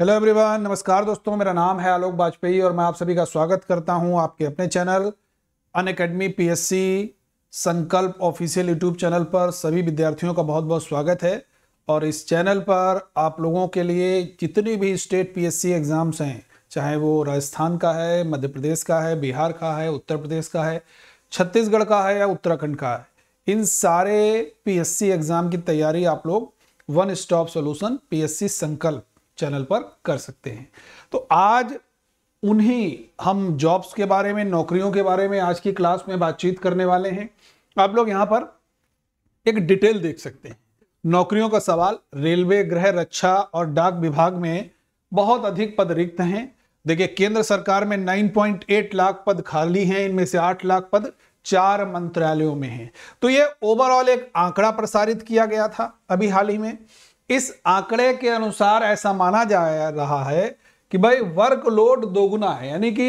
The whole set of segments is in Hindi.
हेलो एवरीवन नमस्कार दोस्तों मेरा नाम है आलोक वाजपेयी और मैं आप सभी का स्वागत करता हूं आपके अपने channel Unacademy P Sankalp official YouTube channel पर सभी विद्यार्थियों का बहुत बहुत स्वागत है और इस चैनल पर आप लोगों के लिए जितनी भी स्टेट पीएससी एग्ज़ाम्स हैं चाहे वो राजस्थान का है मध्य प्रदेश का है बिहार का है उत्तर प्रदेश का है छत्तीसगढ़ का है या उत्तराखंड का है इन सारे पीएससी एग्ज़ाम की तैयारी आप लोग one stop solution PSC Sankalp channel पर कर सकते हैं तो आज उन्हीं हम जॉब्स के बारे में नौकरियों के बारे में आज की क्लास में बातचीत करने वाले हैं आप लोग यहाँ पर एक डिटेल देख सकते हैं नौकरियों का सवाल रेलवे गृह रक्षा और डाक विभाग में बहुत अधिक पद रिक्त हैं देखिए केंद्र सरकार में 9.8 लाख पद खाली हैं इनमें से 8 लाख पद चार मंत्रालयों में हैं तो ये ओवरऑल एक आंकड़ा प्रसारित किया गया था अभी हाल ही में इस आंकड़े के अनुसार ऐसा माना जा रहा है कि भाई वर्कलोड दोगुना है यानी कि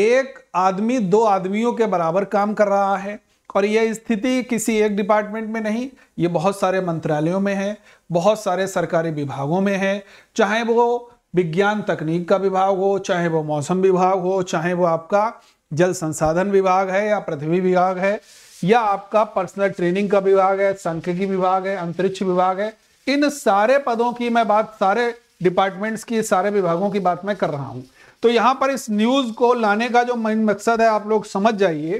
एक आदमी दो आदमियों के बराबर काम कर रहा है और यह स्थिति किसी एक डिपार्टमेंट में नहीं ये बहुत सारे मंत्रालयों में है बहुत सारे सरकारी विभागों में है चाहे वो विज्ञान तकनीक का विभाग हो चाहे वो मौसम विभाग हो चाहे वो आपका जल संसाधन विभाग है या पृथ्वी विभाग है या आपका पर्सनल ट्रेनिंग का विभाग है सांख्यिकी विभाग है अंतरिक्ष विभाग है इन सारे पदों की मैं बात सारे डिपार्टमेंट्स की सारे विभागों की बात मैं कर रहा हूं तो यहां पर इस न्यूज को लाने का जो मेन मकसद है आप लोग समझ जाइए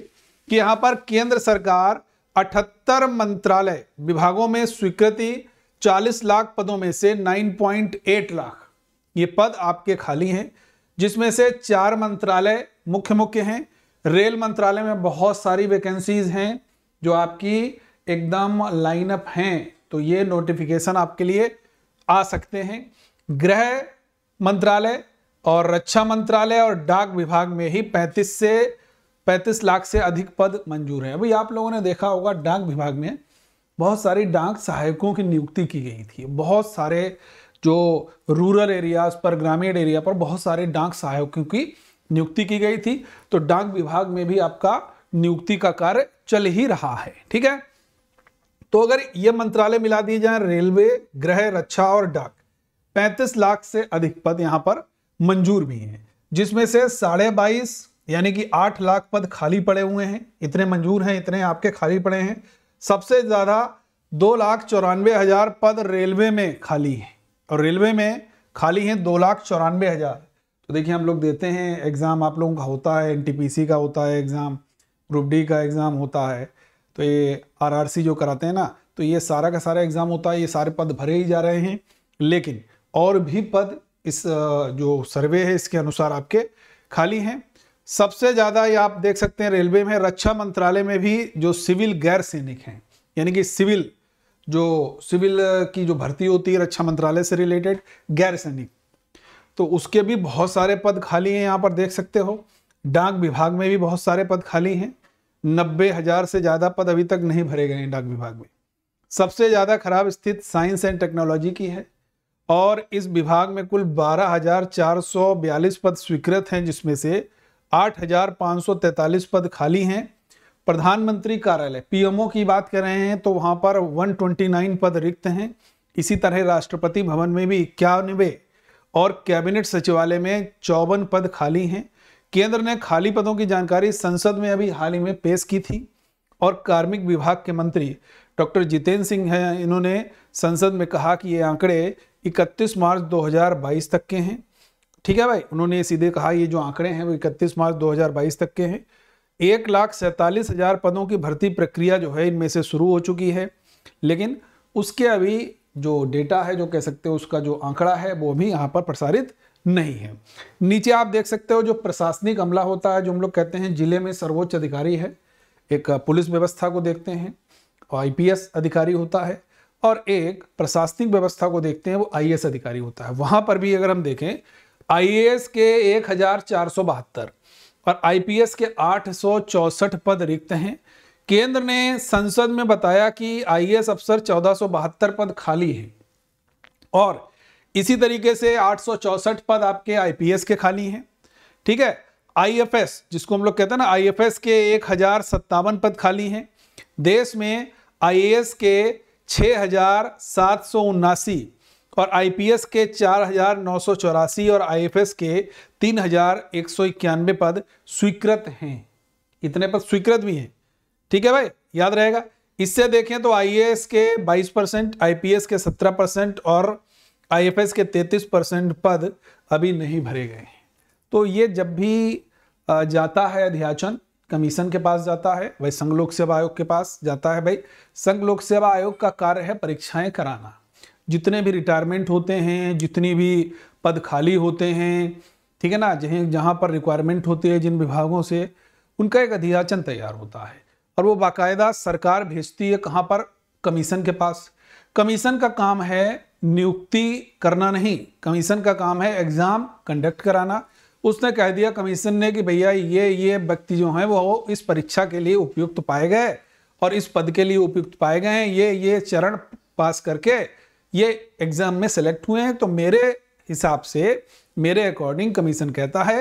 कि यहां पर केंद्र सरकार अठहत्तर मंत्रालय विभागों में स्वीकृति 40 लाख पदों में से 9.8 लाख ये पद आपके खाली हैं जिसमें से चार मंत्रालय मुख्य मुख्य हैं रेल मंत्रालय में बहुत सारी वैकेंसीज हैं जो आपकी एकदम लाइनअप हैं तो ये नोटिफिकेशन आपके लिए आ सकते हैं गृह मंत्रालय और रक्षा मंत्रालय और डाक विभाग में ही 35 से 35 लाख से अधिक पद मंजूर हैं अभी आप लोगों ने देखा होगा डाक विभाग में बहुत सारी डाक सहायकों की नियुक्ति की गई थी बहुत सारे जो रूरल एरियाज पर ग्रामीण एरिया पर बहुत सारे डाक सहायकों की नियुक्ति की गई थी तो डाक विभाग में भी आपका नियुक्ति का कार्य चल ही रहा है ठीक है तो अगर ये मंत्रालय मिला दिए जाए रेलवे गृह रक्षा और डाक 35 लाख से अधिक पद यहां पर मंजूर भी हैं जिसमें से साढ़े बाईस यानी कि आठ लाख पद खाली पड़े हुए हैं इतने मंजूर हैं इतने आपके खाली पड़े हैं सबसे ज़्यादा दो लाख चौरानवे हज़ार पद रेलवे में खाली हैं और रेलवे में खाली हैं दो लाख चौरानवे हज़ार तो देखिए हम लोग देते हैं एग्ज़ाम आप लोगों का होता है एन का होता है एग्ज़ाम ग्रुप डी का एग्ज़ाम होता है तो ये आरआरसी जो कराते हैं ना तो ये सारा का सारा एग्ज़ाम होता है ये सारे पद भरे ही जा रहे हैं लेकिन और भी पद इस जो सर्वे है इसके अनुसार आपके खाली हैं सबसे ज़्यादा ये आप देख सकते हैं रेलवे में रक्षा मंत्रालय में भी जो सिविल गैर सैनिक हैं यानी कि सिविल जो सिविल की जो भर्ती होती है रक्षा मंत्रालय से रिलेटेड गैर सैनिक तो उसके भी बहुत सारे पद खाली हैं यहाँ पर देख सकते हो डाक विभाग में भी बहुत सारे पद खाली हैं नब्बे हजार से ज़्यादा पद अभी तक नहीं भरे गए हैं डाक विभाग में सबसे ज़्यादा खराब स्थिति साइंस एंड टेक्नोलॉजी की है और इस विभाग में कुल बारह हजार चार सौ बयालीस पद स्वीकृत हैं जिसमें से आठ हजार पाँच सौ तैंतालीस पद खाली हैं प्रधानमंत्री कार्यालय पीएमओ की बात कर रहे हैं तो वहाँ पर 129 पद रिक्त हैं इसी तरह राष्ट्रपति भवन में भी इक्यानवे और कैबिनेट सचिवालय में चौवन पद खाली हैं केंद्र ने खाली पदों की जानकारी संसद में अभी हाल ही में पेश की थी और कार्मिक विभाग के मंत्री डॉक्टर जितेंद्र सिंह हैं इन्होंने संसद में कहा कि ये आंकड़े 31 मार्च 2022 तक के हैं ठीक है भाई उन्होंने सीधे कहा ये जो आंकड़े हैं वो 31 मार्च 2022 तक के हैं एक लाख सैंतालीस हजार पदों की भर्ती प्रक्रिया जो है इनमें से शुरू हो चुकी है लेकिन उसके अभी जो डेटा है जो कह सकते हैं उसका जो आंकड़ा है वो भी यहाँ पर प्रसारित नहीं है नीचे आप देख सकते हो जो प्रशासनिक अमला होता है जो हम लोग कहते हैं जिले में सर्वोच्च अधिकारी है एक पुलिस व्यवस्था को देखते हैं आईपीएस अधिकारी होता है और एक प्रशासनिक व्यवस्था को देखते हैं वो आईएएस अधिकारी होता है वहां पर भी अगर हम देखें आईएएस के एक और आईपीएस के आठ पद रिक्त हैं केंद्र ने संसद में बताया कि आईएएस अफसर चौदह पद खाली हैं और इसी तरीके से आठ पद आपके आई के खाली हैं ठीक है आईएफएस जिसको हम लोग कहते हैं ना आईएफएस के एक हजार सत्तावन पद खाली हैं देश में आईएएस के छः हजार सात सौ उन्नासी और आईपीएस के चार हजार नौ सौ चौरासी और आईएफएस के तीन हजार एक सौ इक्यानवे पद स्वीकृत हैं इतने पद स्वीकृत भी हैं ठीक है भाई याद रहेगा इससे देखें तो आईएएस के 22 परसेंट आई के 17 परसेंट और आईएफएस के 33 परसेंट पद अभी नहीं भरे गए हैं तो ये जब भी जाता है अध्याचन कमीशन के पास जाता है भाई संघ लोक सेवा आयोग के पास जाता है भाई संघ लोक सेवा आयोग का कार्य है परीक्षाएं कराना जितने भी रिटायरमेंट होते हैं जितनी भी पद खाली होते हैं ठीक है ना जहाँ जहाँ पर रिक्वायरमेंट होती है जिन विभागों से उनका एक अध्याचन तैयार होता है और वो बाकायदा सरकार भेजती है कहाँ पर कमीशन के पास कमीशन का काम है नियुक्ति करना नहीं कमीशन का काम है एग्ज़ाम कंडक्ट कराना उसने कह दिया कमीशन ने कि भैया ये ये व्यक्ति जो हैं वो इस परीक्षा के लिए उपयुक्त पाए गए और इस पद के लिए उपयुक्त पाए गए हैं ये ये चरण पास करके ये एग्ज़ाम में सेलेक्ट हुए हैं तो मेरे हिसाब से मेरे अकॉर्डिंग कमीशन कहता है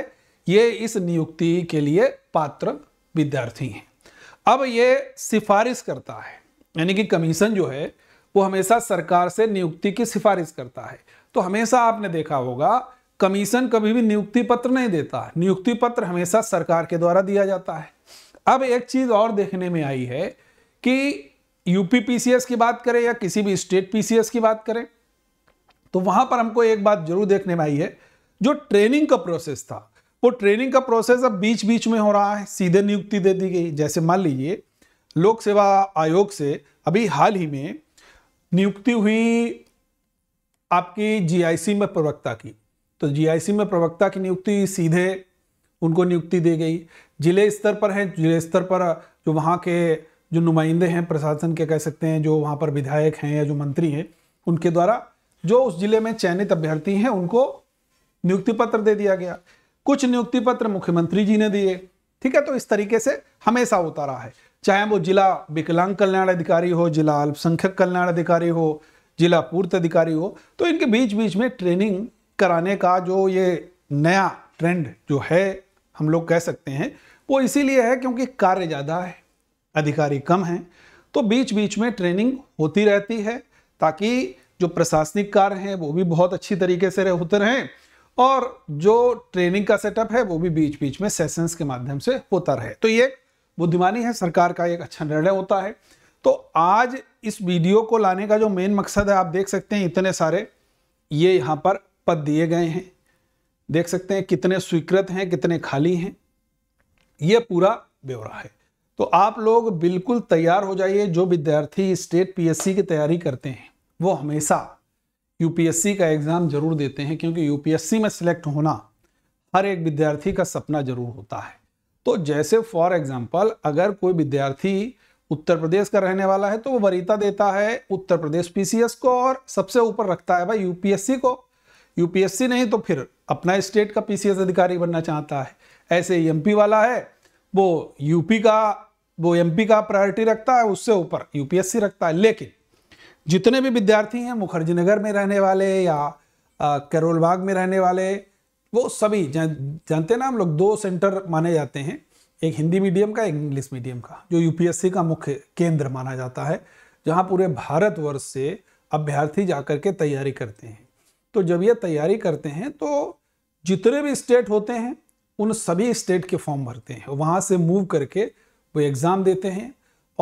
ये इस नियुक्ति के लिए पात्र विद्यार्थी हैं अब ये सिफारिश करता है यानी कि कमीशन जो है वो हमेशा सरकार से नियुक्ति की सिफारिश करता है तो हमेशा आपने देखा होगा कमीशन कभी भी नियुक्ति पत्र नहीं देता नियुक्ति पत्र हमेशा सरकार के द्वारा दिया जाता है अब एक चीज और देखने में आई है कि यूपी पीसीएस की बात करें या किसी भी स्टेट पीसीएस की बात करें तो वहां पर हमको एक बात जरूर देखने में आई है जो ट्रेनिंग का प्रोसेस था वो ट्रेनिंग का प्रोसेस अब बीच बीच में हो रहा है सीधे नियुक्ति दे दी गई जैसे मान लीजिए लोक सेवा आयोग से अभी हाल ही में नियुक्ति हुई आपकी जीआईसी में प्रवक्ता की तो जीआईसी में प्रवक्ता की नियुक्ति सीधे उनको नियुक्ति दी गई जिले स्तर पर है जिले स्तर पर जो वहाँ के जो नुमाइंदे हैं प्रशासन के कह सकते हैं जो वहाँ पर विधायक हैं या जो मंत्री हैं उनके द्वारा जो उस जिले में चयनित अभ्यर्थी हैं उनको नियुक्ति पत्र दे दिया गया कुछ नियुक्ति पत्र मुख्यमंत्री जी ने दिए ठीक है तो इस तरीके से हमेशा होता रहा है चाहे वो जिला विकलांग कल्याण अधिकारी हो जिला अल्पसंख्यक कल्याण अधिकारी हो जिला पूर्त अधिकारी हो तो इनके बीच बीच में ट्रेनिंग कराने का जो ये नया ट्रेंड जो है हम लोग कह सकते हैं वो इसीलिए है क्योंकि कार्य ज़्यादा है अधिकारी कम हैं तो बीच बीच में ट्रेनिंग होती रहती है ताकि जो प्रशासनिक कार्य हैं वो भी बहुत अच्छी तरीके से होते रहें और जो ट्रेनिंग का सेटअप है वो भी बीच बीच में सेशंस के माध्यम से होता रहे तो ये बुद्धिमानी है सरकार का एक अच्छा निर्णय होता है तो आज इस वीडियो को लाने का जो मेन मकसद है आप देख सकते हैं इतने सारे ये यहाँ पर पद दिए गए हैं देख सकते हैं कितने स्वीकृत हैं कितने खाली हैं ये पूरा ब्यौरा है तो आप लोग बिल्कुल तैयार हो जाइए जो विद्यार्थी स्टेट पीएससी की तैयारी करते हैं वो हमेशा यूपीएससी का एग्ज़ाम ज़रूर देते हैं क्योंकि यूपीएससी में सिलेक्ट होना हर एक विद्यार्थी का सपना जरूर होता है तो जैसे फॉर एग्जाम्पल अगर कोई विद्यार्थी उत्तर प्रदेश का रहने वाला है तो वो वरीता देता है उत्तर प्रदेश पीसीएस को और सबसे ऊपर रखता है भाई यूपीएससी को यूपीएससी नहीं तो फिर अपना स्टेट का पीसीएस अधिकारी बनना चाहता है ऐसे एमपी वाला है वो यूपी का वो एमपी का प्रायोरिटी रखता है उससे ऊपर यूपीएससी रखता है लेकिन जितने भी विद्यार्थी हैं मुखर्जी नगर में रहने वाले या करोलबाग में रहने वाले वो सभी जान, जानते हैं ना हम लोग दो सेंटर माने जाते हैं एक हिंदी मीडियम का एक इंग्लिश मीडियम का जो यूपीएससी का मुख्य केंद्र माना जाता है जहाँ पूरे भारतवर्ष से अभ्यर्थी जा कर के तैयारी करते हैं तो जब ये तैयारी करते हैं तो जितने भी स्टेट होते हैं उन सभी स्टेट के फॉर्म भरते हैं वहाँ से मूव करके वो एग्ज़ाम देते हैं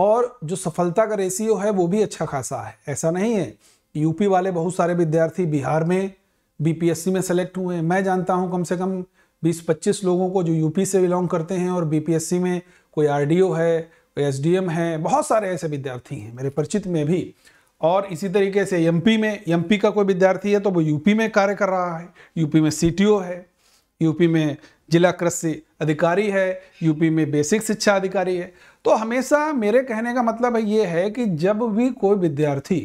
और जो सफलता का रेशियो है वो भी अच्छा खासा है ऐसा नहीं है यूपी वाले बहुत सारे विद्यार्थी बिहार में बीपीएससी में सेलेक्ट हुए हैं मैं जानता हूं कम से कम 20-25 लोगों को जो यूपी से बिलोंग करते हैं और बीपीएससी में कोई आरडीओ है कोई एसडीएम है बहुत सारे ऐसे विद्यार्थी हैं मेरे परिचित में भी और इसी तरीके से एमपी में एमपी का कोई विद्यार्थी है तो वो यूपी में कार्य कर रहा है यूपी में सी है यूपी में जिला कृषि अधिकारी है यूपी में बेसिक शिक्षा अधिकारी है तो हमेशा मेरे कहने का मतलब ये है कि जब भी कोई विद्यार्थी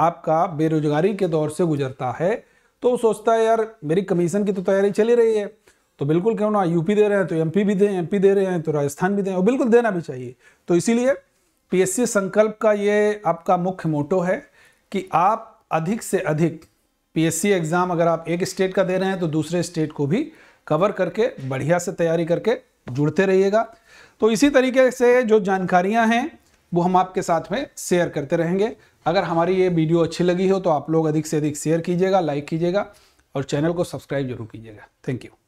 आपका बेरोजगारी के दौर से गुजरता है तो वो सोचता है यार मेरी कमीशन की तो तैयारी चली रही है तो बिल्कुल क्यों ना यूपी दे रहे हैं तो एम भी दें एम दे रहे हैं तो राजस्थान भी दें और बिल्कुल देना भी चाहिए तो इसीलिए पीएससी संकल्प का ये आपका मुख्य मोटो है कि आप अधिक से अधिक पी एग्ज़ाम अगर आप एक स्टेट का दे रहे हैं तो दूसरे स्टेट को भी कवर करके बढ़िया से तैयारी करके जुड़ते रहिएगा तो इसी तरीके से जो जानकारियां हैं वो हम आपके साथ में शेयर करते रहेंगे अगर हमारी ये वीडियो अच्छी लगी हो तो आप लोग अधिक से अधिक शेयर कीजिएगा लाइक कीजिएगा और चैनल को सब्सक्राइब जरूर कीजिएगा थैंक यू